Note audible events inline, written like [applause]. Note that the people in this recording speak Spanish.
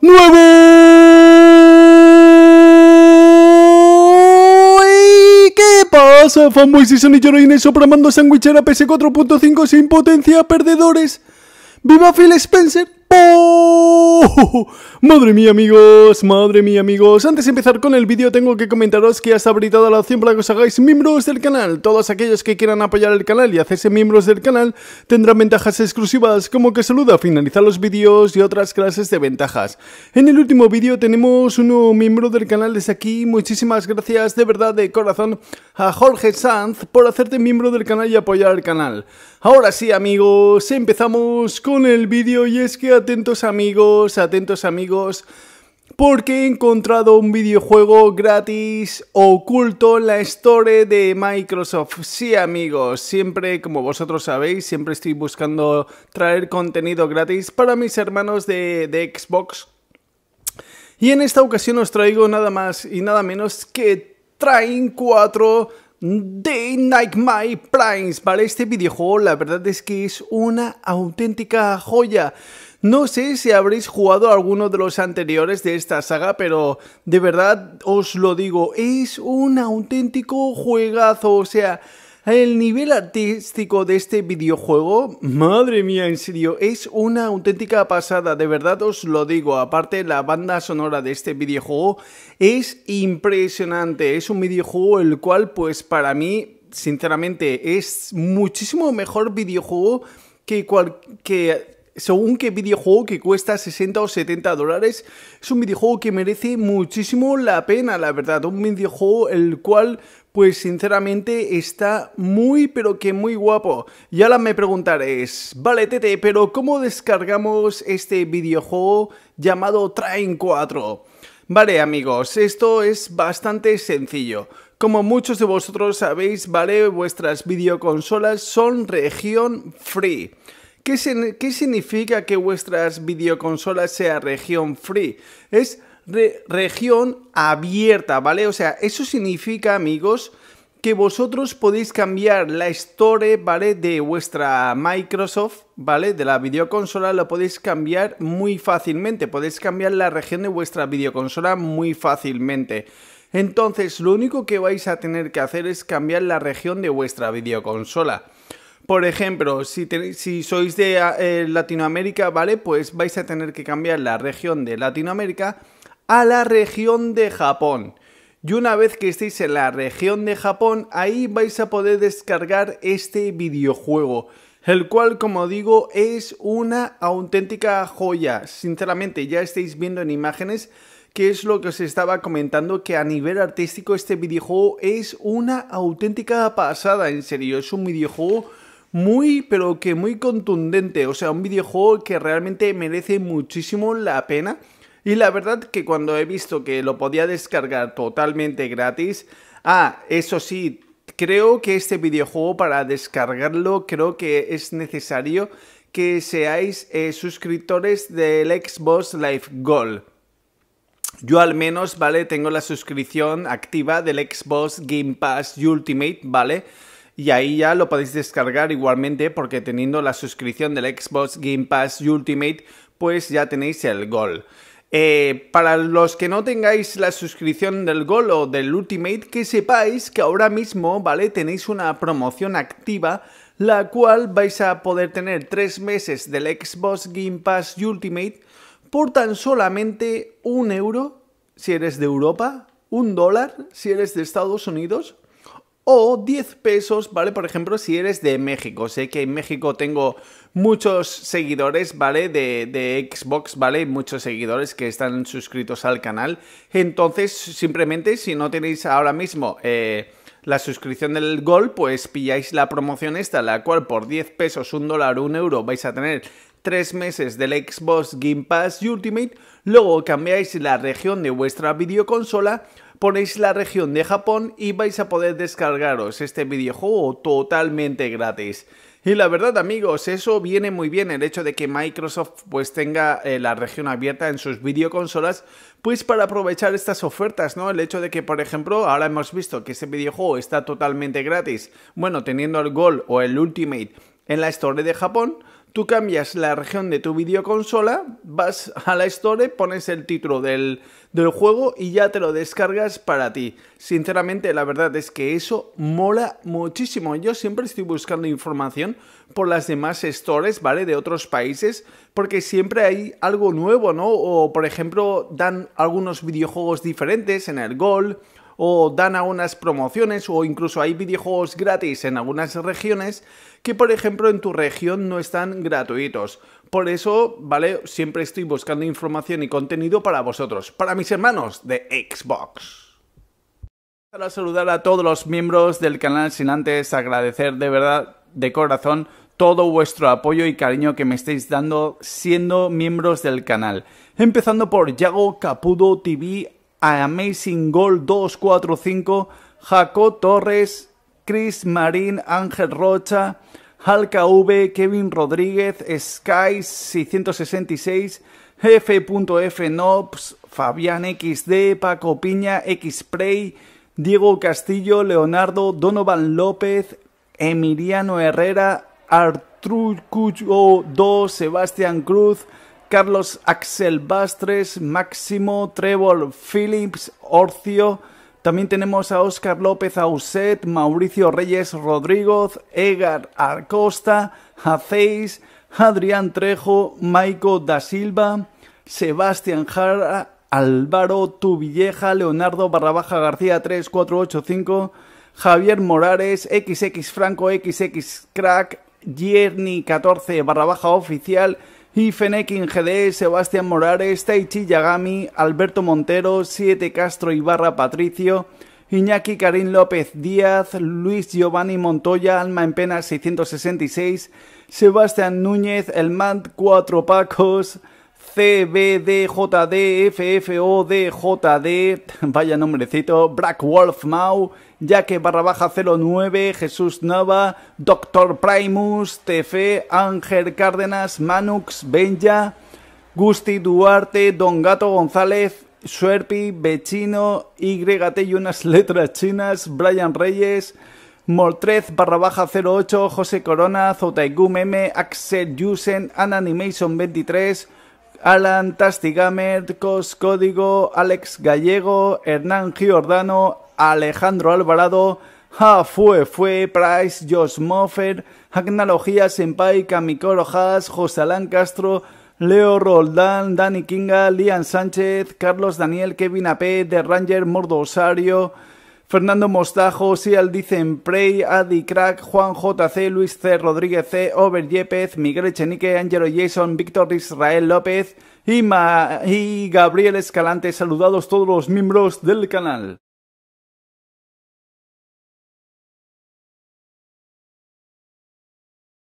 nuevo. ¿Y qué pasa, fanboys y sonillones programando sándwichera PS4.5 sin potencia, perdedores? ¡Viva Phil Spencer! [laughs] Madre mía amigos, madre mía amigos Antes de empezar con el vídeo tengo que comentaros que has habilitado la opción para que os hagáis miembros del canal Todos aquellos que quieran apoyar el canal y hacerse miembros del canal Tendrán ventajas exclusivas como que saluda, finalizar los vídeos y otras clases de ventajas En el último vídeo tenemos un nuevo miembro del canal desde aquí Muchísimas gracias de verdad de corazón a Jorge Sanz por hacerte miembro del canal y apoyar el canal Ahora sí amigos, empezamos con el vídeo y es que a atentos amigos, atentos amigos, porque he encontrado un videojuego gratis oculto en la Store de Microsoft. Sí amigos, siempre, como vosotros sabéis, siempre estoy buscando traer contenido gratis para mis hermanos de, de Xbox. Y en esta ocasión os traigo nada más y nada menos que Train 4 de Nightmare Primes para este videojuego. La verdad es que es una auténtica joya. No sé si habréis jugado alguno de los anteriores de esta saga, pero de verdad os lo digo, es un auténtico juegazo. O sea, el nivel artístico de este videojuego, madre mía, en serio, es una auténtica pasada, de verdad os lo digo. Aparte, la banda sonora de este videojuego es impresionante. Es un videojuego el cual, pues para mí, sinceramente, es muchísimo mejor videojuego que, cualquier según qué videojuego que cuesta 60 o 70 dólares. Es un videojuego que merece muchísimo la pena, la verdad. Un videojuego el cual, pues sinceramente, está muy, pero que muy guapo. Y ahora me preguntaréis, vale, Tete, pero ¿cómo descargamos este videojuego llamado Train 4? Vale amigos, esto es bastante sencillo. Como muchos de vosotros sabéis, vale, vuestras videoconsolas son región free. ¿Qué, significa que vuestras videoconsolas sea región free? Es región abierta, ¿vale? O sea, eso significa, amigos, que vosotros podéis cambiar la store, ¿vale? De vuestra Microsoft, ¿vale? De la videoconsola, lo podéis cambiar muy fácilmente. Podéis cambiar la región de vuestra videoconsola muy fácilmente. Entonces, lo único que vais a tener que hacer es cambiar la región de vuestra videoconsola. Por ejemplo, si, sois de ah, eh, Latinoamérica, ¿vale? Pues vais a tener que cambiar la región de Latinoamérica a la región de Japón. Y una vez que estéis en la región de Japón, ahí vais a poder descargar este videojuego, el cual, como digo, es una auténtica joya. Sinceramente, ya estáis viendo en imágenes que es lo que os estaba comentando, que a nivel artístico este videojuego es una auténtica pasada, en serio, es un videojuego muy, pero que muy contundente. O sea, un videojuego que realmente merece muchísimo la pena. Y la verdad que cuando he visto que lo podía descargar totalmente gratis, ah, eso sí, creo que este videojuego para descargarlo creo que es necesario que seáis eh, suscriptores del Xbox Live Gold. Yo al menos, ¿vale? Tengo la suscripción activa del Xbox Game Pass Ultimate, ¿vale? y ahí ya lo podéis descargar igualmente porque teniendo la suscripción del Xbox Game Pass Ultimate, pues ya tenéis el Gol. Eh, para los que no tengáis la suscripción del Gol o del Ultimate, que sepáis que ahora mismo, ¿vale? Tenéis una promoción activa, la cual vais a poder tener tres meses del Xbox Game Pass Ultimate por tan solamente un euro si eres de Europa, un dólar si eres de Estados Unidos o 10 pesos, ¿vale? Por ejemplo, si eres de México. Sé que en México tengo muchos seguidores, ¿vale? De, Xbox, ¿vale? Muchos seguidores que están suscritos al canal. Entonces, simplemente, si no tenéis ahora mismo eh, la suscripción del Gol, pues pilláis la promoción esta, la cual por 10 pesos, un dólar, un euro vais a tener 3 meses del Xbox Game Pass Ultimate. Luego cambiáis la región de vuestra videoconsola ponéis la región de Japón y vais a poder descargaros este videojuego totalmente gratis. Y la verdad amigos, eso viene muy bien, el hecho de que Microsoft pues tenga eh, la región abierta en sus videoconsolas, pues para aprovechar estas ofertas, ¿no? El hecho de que, por ejemplo, ahora hemos visto que este videojuego está totalmente gratis, bueno, teniendo el Gold o el Ultimate en la Store de Japón, Tú cambias la región de tu videoconsola, vas a la Store, pones el título del, juego y ya te lo descargas para ti. Sinceramente, la verdad es que eso mola muchísimo. Yo siempre estoy buscando información por las demás stores, ¿vale? De otros países, porque siempre hay algo nuevo, ¿no? O por ejemplo, dan algunos videojuegos diferentes en el Gold o dan algunas promociones o incluso hay videojuegos gratis en algunas regiones que por ejemplo en tu región no están gratuitos. Por eso, ¿vale? Siempre estoy buscando información y contenido para vosotros, para mis hermanos de Xbox. Para saludar a todos los miembros del canal sin antes agradecer de verdad, de corazón, todo vuestro apoyo y cariño que me estáis dando siendo miembros del canal. Empezando por Yago Capudo TV Amazing Gold 245, Jaco Torres, Chris Marín, Ángel Rocha, Halka V, Kevin Rodríguez, Sky 666, nobs Fabián XD, Paco Piña, Xpray, Diego Castillo, Leonardo, Donovan López, Emiliano Herrera, Cuyo 2, Sebastián Cruz, Carlos Axel Bastres, Máximo, Trevor Phillips, Orcio. También tenemos a Oscar López Auset, Mauricio Reyes Rodríguez, Egar Arcosta, Jaceis, Adrián Trejo, Maico da Silva, Sebastián Jara, Álvaro Tuvilleja, Leonardo Barrabaja García 3485, Javier Morales, XX Franco, XX Crack, yerni 14 Barrabaja Oficial, Fenekin GD, Sebastián Morales, Taichi Yagami, Alberto Montero, Siete Castro Ibarra Patricio, Iñaki Karim López Díaz, Luis Giovanni Montoya, Alma en Pena 666, Sebastián Núñez, El Mant, 4 Pacos, C, B, D, J, F, F, O, D, J, D, [laughs] vaya nombrecito, Black Wolf Mau, Jaque barra baja 09, Jesús Nova, Doctor Primus, TF, Ángel Cárdenas, Manux, Benja, Gusti Duarte, Don Gato González, Suerpi, Bechino, YT y unas [laughs] letras chinas, Brian Reyes, Moltrez barra baja 08, José Corona, Zotaigum M, Axel Yusen, Animation 23, Alan Tastigamer, Cos Código, Alex Gallego, Hernán Giordano, Alejandro Alvarado, Ha Fue Fue, Price, Josh Moffer, Agnalogía, Senpai, Kamikoro Haas, José Castro, Leo Roldán, Dani Kinga, Lian Sánchez, Carlos Daniel, Kevin AP, The Ranger, Mordo Osario, Fernando Mostajo, Sial Dicen Prey, Adi Crack, Juan JC, Luis C. Rodríguez C, Over Yepes, Miguel Echenique, Angelo Jason, Víctor Israel López y, y Gabriel Escalante. Saludados todos los miembros del canal.